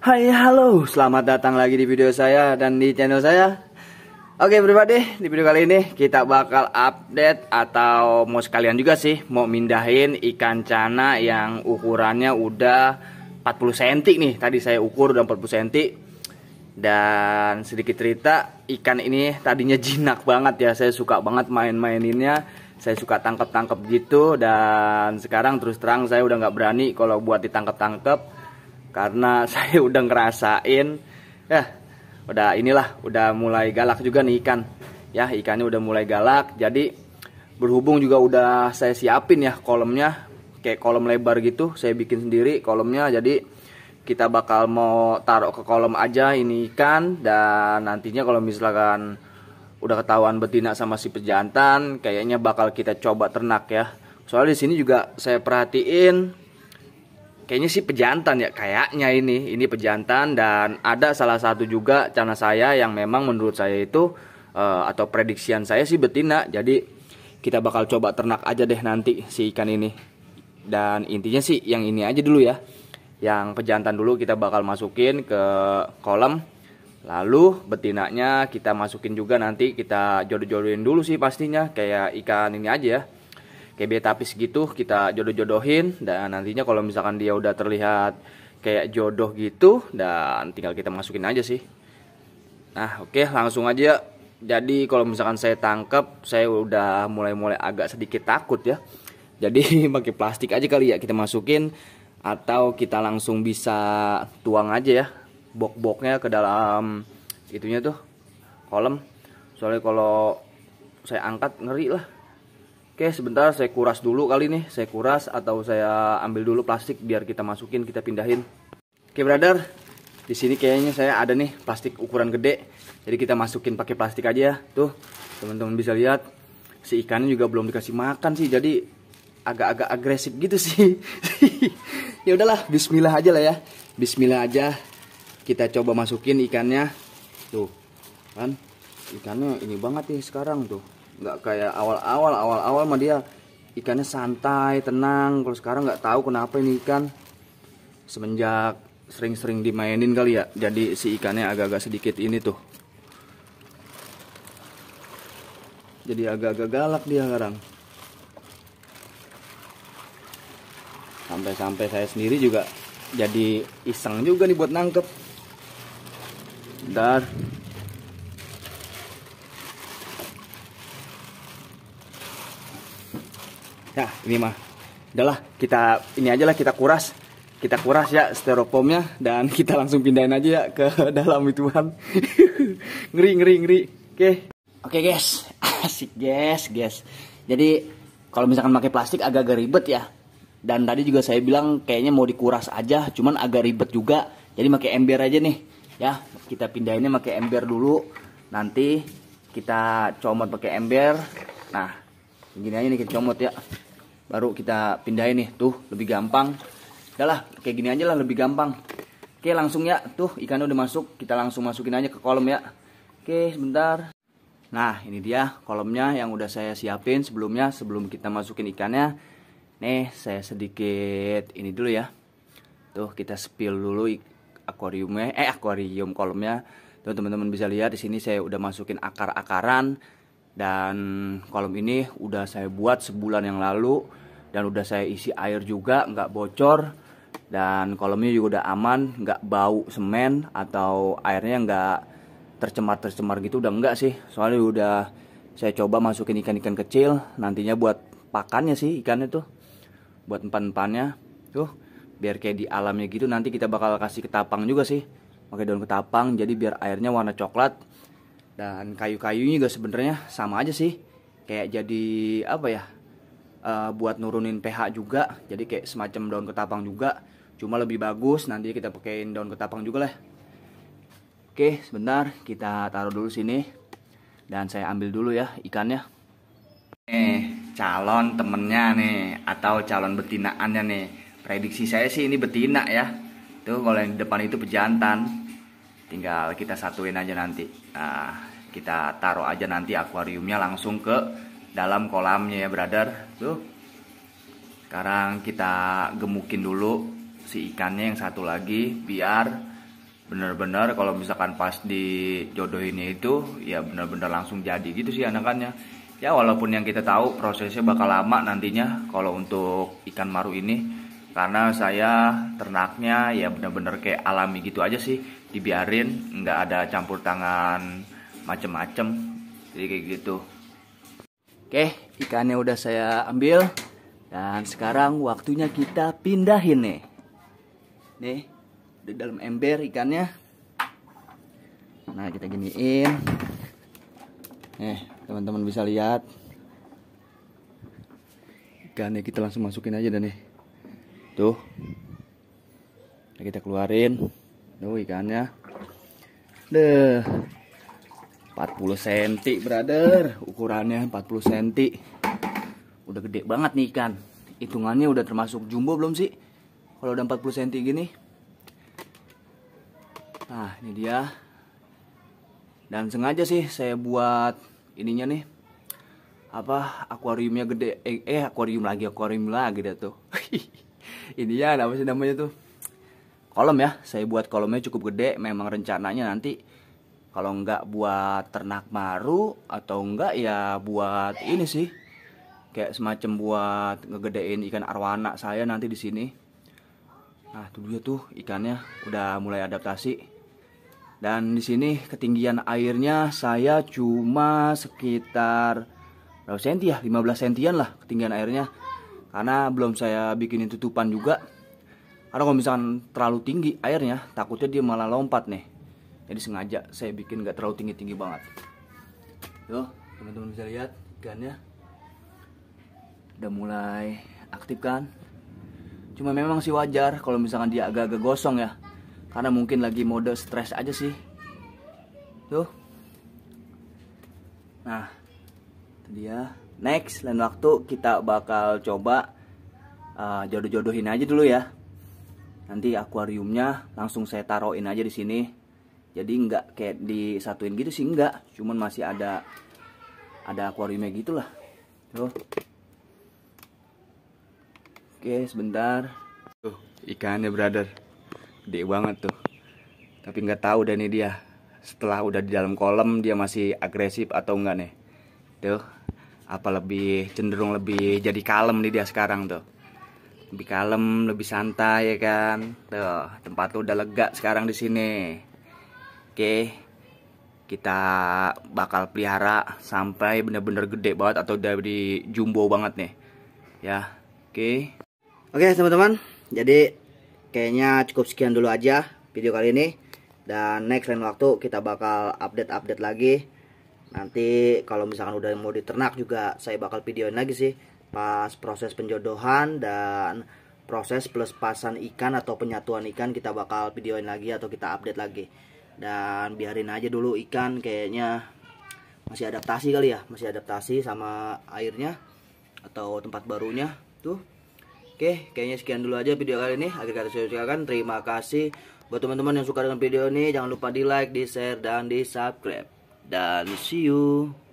Hai halo selamat datang lagi di video saya dan di channel saya Oke pribadi di video kali ini kita bakal update atau mau sekalian juga sih Mau mindahin ikan cana yang ukurannya udah 40 cm nih Tadi saya ukur udah 40 cm Dan sedikit cerita ikan ini tadinya jinak banget ya Saya suka banget main-maininnya saya suka tangkap-tangkap gitu dan sekarang terus terang saya udah nggak berani kalau buat ditangkap-tangkap karena saya udah ngerasain ya udah inilah udah mulai galak juga nih ikan ya ikannya udah mulai galak jadi berhubung juga udah saya siapin ya kolomnya kayak kolom lebar gitu saya bikin sendiri kolomnya jadi kita bakal mau taruh ke kolom aja ini ikan dan nantinya kalau misalkan udah ketahuan betina sama si pejantan kayaknya bakal kita coba ternak ya soalnya di sini juga saya perhatiin kayaknya sih pejantan ya kayaknya ini ini pejantan dan ada salah satu juga cana saya yang memang menurut saya itu uh, atau prediksian saya sih betina jadi kita bakal coba ternak aja deh nanti si ikan ini dan intinya sih yang ini aja dulu ya yang pejantan dulu kita bakal masukin ke kolam lalu betinanya kita masukin juga nanti kita jodoh-jodohin dulu sih pastinya kayak ikan ini aja ya kayak tapis gitu kita jodoh-jodohin dan nantinya kalau misalkan dia udah terlihat kayak jodoh gitu dan tinggal kita masukin aja sih nah oke okay, langsung aja jadi kalau misalkan saya tangkap saya udah mulai-mulai agak sedikit takut ya jadi pakai plastik aja kali ya kita masukin atau kita langsung bisa tuang aja ya bok-boknya ke dalam itunya tuh kolam. soalnya kalau saya angkat ngeri lah Oke, sebentar saya kuras dulu kali nih. Saya kuras atau saya ambil dulu plastik biar kita masukin, kita pindahin. Oke, brother. Di sini kayaknya saya ada nih plastik ukuran gede. Jadi kita masukin pakai plastik aja ya. Tuh, teman-teman bisa lihat. Si ikannya juga belum dikasih makan sih. Jadi agak-agak agresif gitu sih. ya udahlah, bismillah aja lah ya. Bismillah aja. Kita coba masukin ikannya. Tuh. Kan ikannya ini banget nih sekarang tuh nggak kayak awal-awal awal-awal mah dia ikannya santai tenang kalau sekarang nggak tahu kenapa ini ikan semenjak sering-sering dimainin kali ya jadi si ikannya agak-agak sedikit ini tuh jadi agak-agak galak dia sekarang sampai-sampai saya sendiri juga jadi iseng juga nih buat nangkep dar ya ini mah udahlah kita ini aja lah kita kuras kita kuras ya styrofoamnya dan kita langsung pindahin aja ya ke dalam kan ngeri ngeri ngeri oke okay. oke okay, guys asik guys guys jadi kalau misalkan pakai plastik agak-agak ribet ya dan tadi juga saya bilang kayaknya mau dikuras aja cuman agak ribet juga jadi pakai ember aja nih ya kita pindahinnya pakai ember dulu nanti kita comot pakai ember nah begini aja nih kita comot ya baru kita pindahin nih tuh lebih gampang lah kayak gini aja lah lebih gampang oke langsung ya tuh ikannya udah masuk kita langsung masukin aja ke kolom ya oke sebentar nah ini dia kolomnya yang udah saya siapin sebelumnya sebelum kita masukin ikannya nih saya sedikit ini dulu ya tuh kita spill dulu akuariumnya eh akuarium kolomnya tuh teman-teman bisa lihat di sini saya udah masukin akar-akaran dan kolom ini udah saya buat sebulan yang lalu dan udah saya isi air juga, nggak bocor. Dan kolomnya juga udah aman, nggak bau semen atau airnya nggak tercemar-tercemar gitu udah enggak sih. Soalnya udah saya coba masukin ikan-ikan kecil, nantinya buat pakannya sih ikannya tuh. Buat empan-empannya. Tuh, biar kayak di alamnya gitu nanti kita bakal kasih ketapang juga sih pakai daun ketapang jadi biar airnya warna coklat dan kayu-kayunya juga sebenarnya sama aja sih kayak jadi apa ya uh, buat nurunin pH juga jadi kayak semacam daun ketapang juga cuma lebih bagus nanti kita pakein daun ketapang juga lah oke sebentar kita taruh dulu sini dan saya ambil dulu ya ikannya nih calon temennya nih atau calon betinaannya nih prediksi saya sih ini betina ya tuh kalau yang di depan itu pejantan tinggal kita satuin aja nanti nah kita taruh aja nanti akuariumnya langsung ke dalam kolamnya ya brother tuh sekarang kita gemukin dulu si ikannya yang satu lagi biar bener-bener kalau misalkan pas di jodohinnya itu ya bener-bener langsung jadi gitu sih anakannya ya walaupun yang kita tahu prosesnya bakal lama nantinya kalau untuk ikan maru ini karena saya ternaknya ya bener-bener kayak alami gitu aja sih dibiarin nggak ada campur tangan macem-macem jadi kayak gitu oke ikannya udah saya ambil dan sekarang waktunya kita pindahin nih nih di dalam ember ikannya nah kita giniin Nih, eh, teman-teman bisa lihat ikannya kita langsung masukin aja dan nih tuh nah, kita keluarin tuh ikannya deh 40 cm brother ukurannya 40 cm udah gede banget nih ikan hitungannya udah termasuk jumbo belum sih kalau udah 40 cm gini nah ini dia dan sengaja sih saya buat ininya nih apa akuariumnya gede eh, eh akuarium lagi akuarium lagi dah tuh ini ya apa sih namanya tuh kolom ya saya buat kolomnya cukup gede memang rencananya nanti kalau enggak buat ternak baru atau enggak ya buat ini sih kayak semacam buat ngegedein ikan arwana saya nanti di sini nah tuh dia tuh ikannya udah mulai adaptasi dan di sini ketinggian airnya saya cuma sekitar berapa senti ya 15 sentian lah ketinggian airnya karena belum saya bikinin tutupan juga karena kalau misalkan terlalu tinggi airnya takutnya dia malah lompat nih jadi sengaja saya bikin nggak terlalu tinggi tinggi banget yo teman-teman bisa lihat ikannya udah mulai aktif kan cuma memang sih wajar kalau misalkan dia agak-agak gosong ya karena mungkin lagi mode stres aja sih tuh nah itu dia next lain waktu kita bakal coba uh, jodoh-jodohin aja dulu ya nanti akuariumnya langsung saya taruhin aja di sini jadi nggak kayak disatuin gitu sih nggak cuman masih ada ada akuariumnya gitulah tuh oke sebentar tuh ikannya brother gede banget tuh tapi nggak tahu deh ini dia setelah udah di dalam kolam dia masih agresif atau enggak nih tuh apa lebih cenderung lebih jadi kalem nih dia sekarang tuh lebih kalem lebih santai ya kan tuh tempat tuh udah lega sekarang di sini Oke, kita bakal pelihara sampai bener-bener gede banget atau dari jumbo banget nih. Ya, oke. Oke teman-teman, jadi kayaknya cukup sekian dulu aja video kali ini. Dan next lain waktu kita bakal update-update lagi. Nanti kalau misalkan udah mau diternak juga saya bakal videoin lagi sih. Pas proses penjodohan dan proses plus pelepasan ikan atau penyatuan ikan kita bakal videoin lagi atau kita update lagi dan biarin aja dulu ikan kayaknya masih adaptasi kali ya masih adaptasi sama airnya atau tempat barunya tuh Oke, kayaknya sekian dulu aja video kali ini. Akhir kata saya ucapkan terima kasih buat teman-teman yang suka dengan video ini. Jangan lupa di like, di share, dan di subscribe. Dan see you.